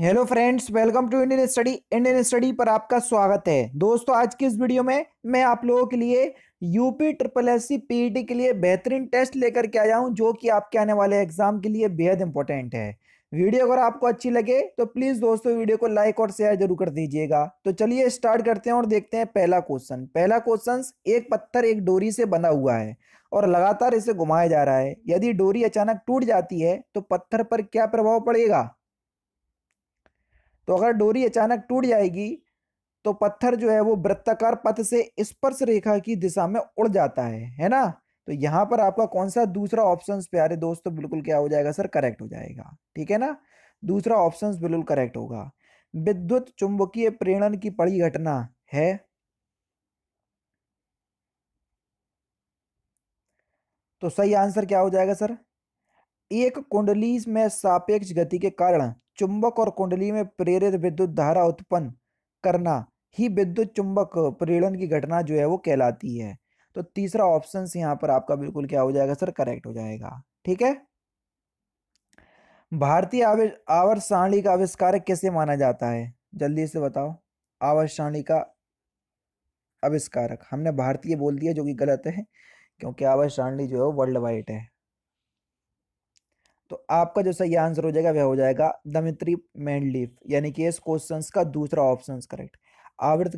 hello friends welcome to Indian study Indian study पर आपका स्वागत है दोस्तों आज की इस वीडियो में मैं आप लोगों के लिए UP triple S C PE के लिए बेहतरीन टेस्ट लेकर के आया हूं जो कि आपके आने वाले एग्जाम के लिए बेहद इंपॉर्टेंट है वीडियो अगर आपको अच्छी लगे तो प्लीज़ दोस्तों वीडियो को लाइक और शेयर जरूर कर दीजिएगा तो चलिए स्टार्ट करते हैं और देखते हैं पहला क्वेश्चन पहला क्वेश्चन एक पत्थर एक डोरी से बना हुआ है और लगातार इसे घुमाया जा रहा है यदि डोरी अचानक टूट जाती है तो पत्थर पर क्या प्रभाव पड़ेगा तो अगर डोरी अचानक टूट जाएगी तो पत्थर जो है वो वृत्ताकार पथ से स्पर्श रेखा की दिशा में उड़ जाता है है ना तो यहाँ पर आपका कौन सा दूसरा ऑप्शन प्यारे दोस्त बिल्कुल क्या हो जाएगा सर करेक्ट हो जाएगा ठीक है ना दूसरा ऑप्शन बिल्कुल करेक्ट होगा विद्युत चुंबकीय प्रेरण की पड़ी घटना है तो सही आंसर क्या हो जाएगा सर एक कुंडली में सापेक्ष गति के कारण चुंबक और कुंडली में प्रेरित विद्युत धारा उत्पन्न करना ही विद्युत चुंबक प्रेरण की घटना जो है वो कहलाती है तो तीसरा ऑप्शन यहाँ पर आपका बिल्कुल क्या हो जाएगा सर करेक्ट हो जाएगा ठीक है भारतीय आवर्त सारणी का आविष्कार कैसे माना जाता है जल्दी से बताओ आवर्त सारणी का आविष्कारक हमने भारतीय बोल दिया जो कि गलत है क्योंकि आवर्त सारणी जो है वो वर्ल्ड वाइड है तो आपका जो सही आंसर हो जाएगा वह हो जाएगा दमित्री मेंडलीफ यानी कि इस क्वेश्चन का दूसरा ऑप्शन करेक्ट आवृत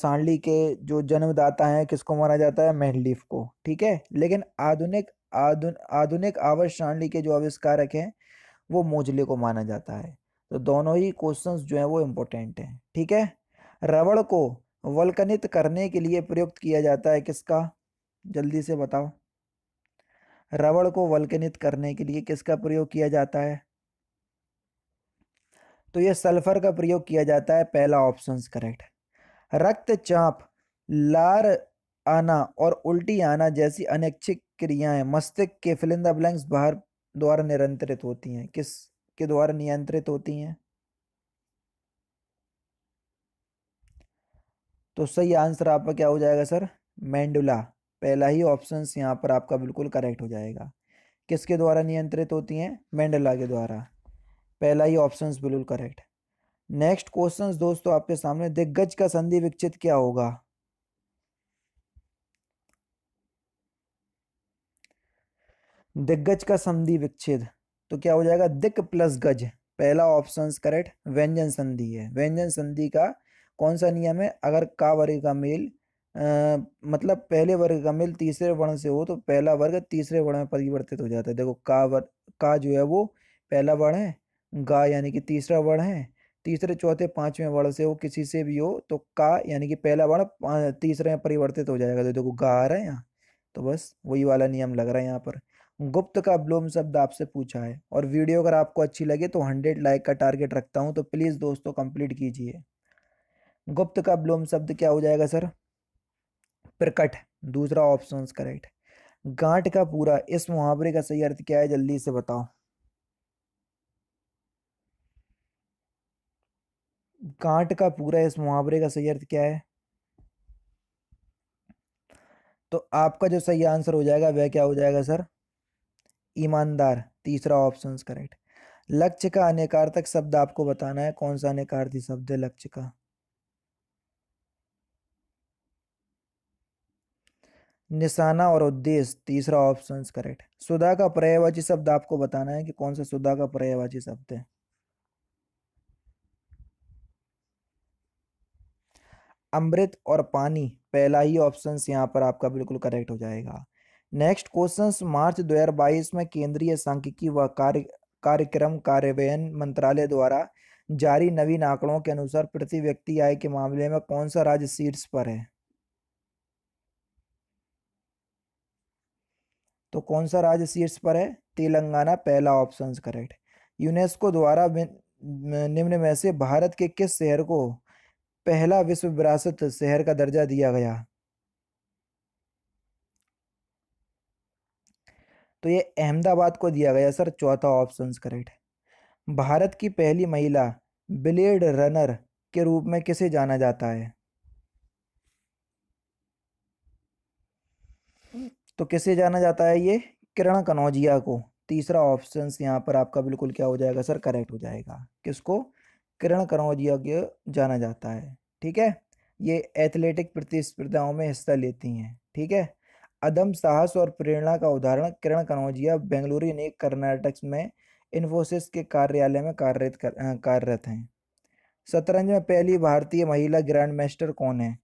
सांडली के जो जन्मदाता हैं किसको माना जाता है मेंडलीफ को ठीक है लेकिन आधुनिक आधुन आधुनिक आवृत सांडली के जो आविष्कारक हैं वो मोजले को माना जाता है तो दोनों ही क्वेश्चंस जो हैं वो इम्पोर्टेंट हैं ठीक है रबड़ को वल्कनित करने के लिए प्रयुक्त किया जाता है किसका जल्दी से बताओ रबड़ को वल्कनित करने के लिए किसका प्रयोग किया जाता है तो यह सल्फर का प्रयोग किया जाता है पहला ऑप्शन करेक्ट रक्त रक्तचाप लार आना और उल्टी आना जैसी अनैच्छिक क्रियाएं मस्तिष्क के फिलिंदा ब्लैंक्स बाहर द्वारा नियंत्रित होती हैं किस के द्वारा नियंत्रित होती हैं तो सही आंसर आपका क्या हो जाएगा सर मैंडुला पहला ही ऑप्शन यहाँ पर आपका बिल्कुल करेक्ट हो जाएगा किसके द्वारा नियंत्रित होती हैं मेंडला के द्वारा पहला ही ऑप्शन बिल्कुल करेक्ट नेक्स्ट क्वेश्चन दोस्तों आपके सामने दिग्गज का संधि विकसित क्या होगा दिग्गज का संधि विच्छेद तो क्या हो जाएगा दिक प्लस गज पहला ऑप्शन करेक्ट व्यंजन संधि है व्यंजन संधि का कौन सा नियम है अगर का वर्ग का मेल आ, मतलब पहले वर्ग का मेल तीसरे वर्ण से हो तो पहला वर्ग तीसरे वर्ण में परिवर्तित हो जाता है देखो का वर्ग का जो है वो पहला वर्ण है गा यानी कि तीसरा वर्ण है तीसरे चौथे पांचवें वर्ण से हो किसी से भी हो तो का यानी कि पहला वर्ण तीसरे में परिवर्तित हो जाएगा तो देखो गा आ रहा है यहाँ तो बस वही वाला नियम लग रहा है यहाँ पर गुप्त का ब्लोम शब्द आपसे पूछा है और वीडियो अगर आपको अच्छी लगे तो हंड्रेड लाइक का टारगेट रखता हूँ तो प्लीज़ दोस्तों कंप्लीट कीजिए गुप्त का ब्लोम शब्द क्या हो जाएगा सर प्रकट दूसरा ऑप्शन करेक्ट गांठ का पूरा इस मुहावरे का सही अर्थ क्या है जल्दी से बताओ गांठ का पूरा इस मुहावरे का सही अर्थ क्या है तो आपका जो सही आंसर हो जाएगा वह क्या हो जाएगा सर ईमानदार तीसरा ऑप्शन करेक्ट लक्ष्य का अनेकार्थक शब्द आपको बताना है कौन सा अनेकार्थी शब्द है लक्ष्य का निशाना और उद्देश्य तीसरा ऑप्शन करेक्ट सुधा का पर्यायवाची शब्द आपको बताना है कि कौन सा सुधा का पर्यायवाची शब्द है अमृत और पानी पहला ही ऑप्शन यहाँ पर आपका बिल्कुल करेक्ट हो जाएगा नेक्स्ट क्वेश्चन मार्च 2022 में केंद्रीय सांख्यिकी व कार्य कार्यक्रम कार्यान्वयन मंत्रालय द्वारा जारी नवीन आंकड़ों के अनुसार प्रति व्यक्ति आय के मामले में कौन सा राज्य शीर्ष पर है तो कौन सा राज्य शीर्ष पर है तेलंगाना पहला ऑप्शन करेक्ट यूनेस्को द्वारा निम्न में से भारत के किस शहर को पहला विश्व विरासत शहर का दर्जा दिया गया तो ये अहमदाबाद को दिया गया सर चौथा ऑप्शन करेक्ट भारत की पहली महिला ब्लेड रनर के रूप में किसे जाना जाता है तो किसे जाना जाता है ये किरण कनौजिया को तीसरा ऑप्शन यहाँ पर आपका बिल्कुल क्या हो जाएगा सर करेक्ट हो जाएगा किसको किरण कनौजिया को जाना जाता है ठीक है ये एथलेटिक प्रतिस्पर्धाओं में हिस्सा लेती हैं ठीक है अदम साहस और प्रेरणा का उदाहरण किरण कनौजिया बेंगलुरु ने कर्नाटक में इन्फोसिस के कार्यालय में कार्यरत कार्यरत हैं शतरंज में पहली भारतीय महिला ग्रैंड मास्टर कौन है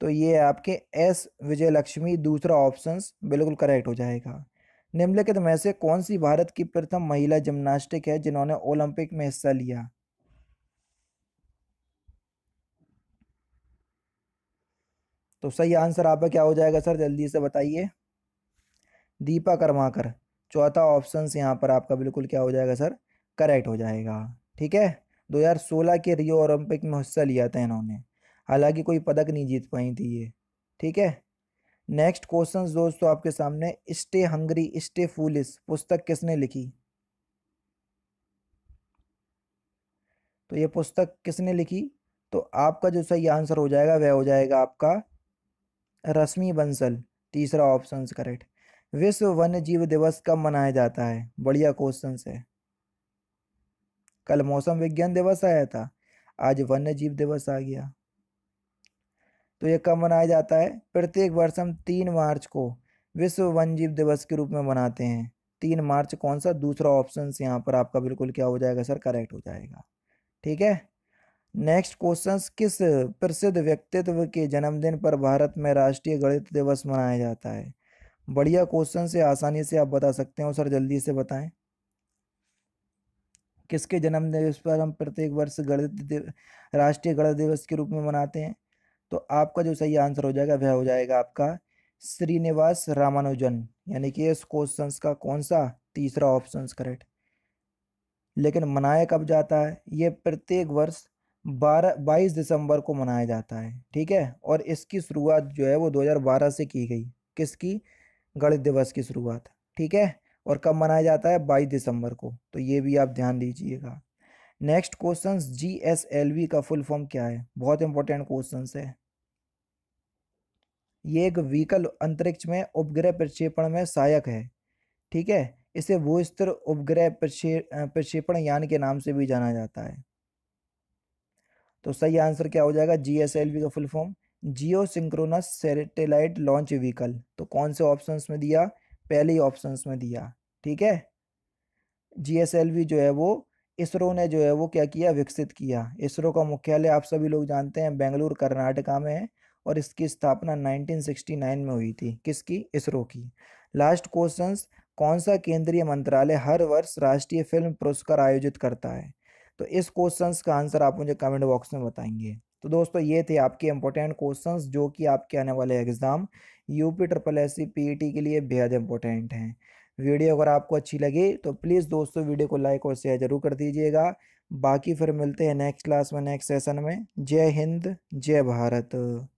तो ये आपके एस विजय लक्ष्मी दूसरा ऑप्शन बिल्कुल करेक्ट हो जाएगा निम्नलिखित में से कौन सी भारत की प्रथम महिला जिम्नास्टिक है जिन्होंने ओलंपिक में हिस्सा लिया तो सही आंसर आपका क्या हो जाएगा सर जल्दी से बताइए दीपा कर्माकर चौथा ऑप्शन यहाँ पर आपका बिल्कुल क्या हो जाएगा सर करेक्ट हो जाएगा ठीक है 2016 के रियो ओलंपिक में हिस्सा लिया था इन्होंने हालांकि कोई पदक नहीं जीत पाई थी ये ठीक है नेक्स्ट क्वेश्चन दोस्तों आपके सामने स्टे हंगरी स्टे फूलिस पुस्तक किसने लिखी तो ये पुस्तक किसने लिखी तो आपका जो सही आंसर हो जाएगा वह हो जाएगा आपका रश्मि बंसल तीसरा ऑप्शन करेक्ट विश्व वन्य जीव दिवस कब मनाया जाता है बढ़िया क्वेश्चन है कल मौसम विज्ञान दिवस आया था आज वन्य जीव दिवस आ गया तो ये कब मनाया जाता है प्रत्येक वर्ष हम तीन मार्च को विश्व वन्यजीव दिवस के रूप में मनाते हैं तीन मार्च कौन सा दूसरा ऑप्शन यहाँ पर आपका बिल्कुल क्या हो जाएगा सर करेक्ट हो जाएगा ठीक है नेक्स्ट क्वेश्चन किस प्रसिद्ध व्यक्तित्व के जन्मदिन पर भारत में राष्ट्रीय गणित दिवस मनाया जाता है बढ़िया क्वेश्चन से आसानी से आप बता सकते हो सर जल्दी से बताएं किसके जन्मदिवस पर हम प्रत्येक वर्ष गणित राष्ट्रीय गणित दिवस के रूप में मनाते हैं तो आपका जो सही आंसर हो जाएगा वह हो जाएगा आपका श्रीनिवास रामानुजन यानी कि इस क्वेश्चन का कौन सा तीसरा ऑप्शन करेक्ट लेकिन मनाया कब जाता है ये प्रत्येक वर्ष बारह बाईस दिसंबर को मनाया जाता है ठीक है और इसकी शुरुआत जो है वो 2012 से की गई किसकी गणित दिवस की शुरुआत ठीक है और कब मनाया जाता है बाईस दिसंबर को तो ये भी आप ध्यान दीजिएगा next question G S L V का फुल फॉर्म क्या है बहुत इंपॉर्टेंट क्वेश्चन है ये एक व्हीकल अंतरिक्ष में उपग्रह प्रक्षेपण में सहायक है ठीक है इसे वो स्तर उपग्रह प्रक्षेपण यान के नाम से भी जाना जाता है तो सही आंसर क्या हो जाएगा जी एस एल वी का full form geosynchronous satellite launch vehicle तो कौन से ऑप्शंस में दिया पहले ही ऑप्शंस में दिया ठीक है जी एस एल वी जो है वो इसरो ने जो है वो क्या किया विकसित किया इसरो का मुख्यालय आप सभी लोग जानते हैं बेंगलुरु कर्नाटका में है और इसकी स्थापना 1969 में हुई थी किसकी इसरो की लास्ट क्वेश्चन कौन सा केंद्रीय मंत्रालय हर वर्ष राष्ट्रीय फिल्म पुरस्कार आयोजित करता है तो इस क्वेश्चन का आंसर आप मुझे कमेंट बॉक्स में बताएंगे तो दोस्तों ये थे आपके इंपॉर्टेंट क्वेश्चंस जो कि आपके आने वाले exam UP triple S C के लिए बेहद इंपॉर्टेंट हैं वीडियो अगर आपको अच्छी लगी तो प्लीज़ दोस्तों वीडियो को लाइक और शेयर ज़रूर कर दीजिएगा बाकी फिर मिलते हैं नेक्स्ट क्लास में नेक्स्ट सेशन में जय हिंद जय भारत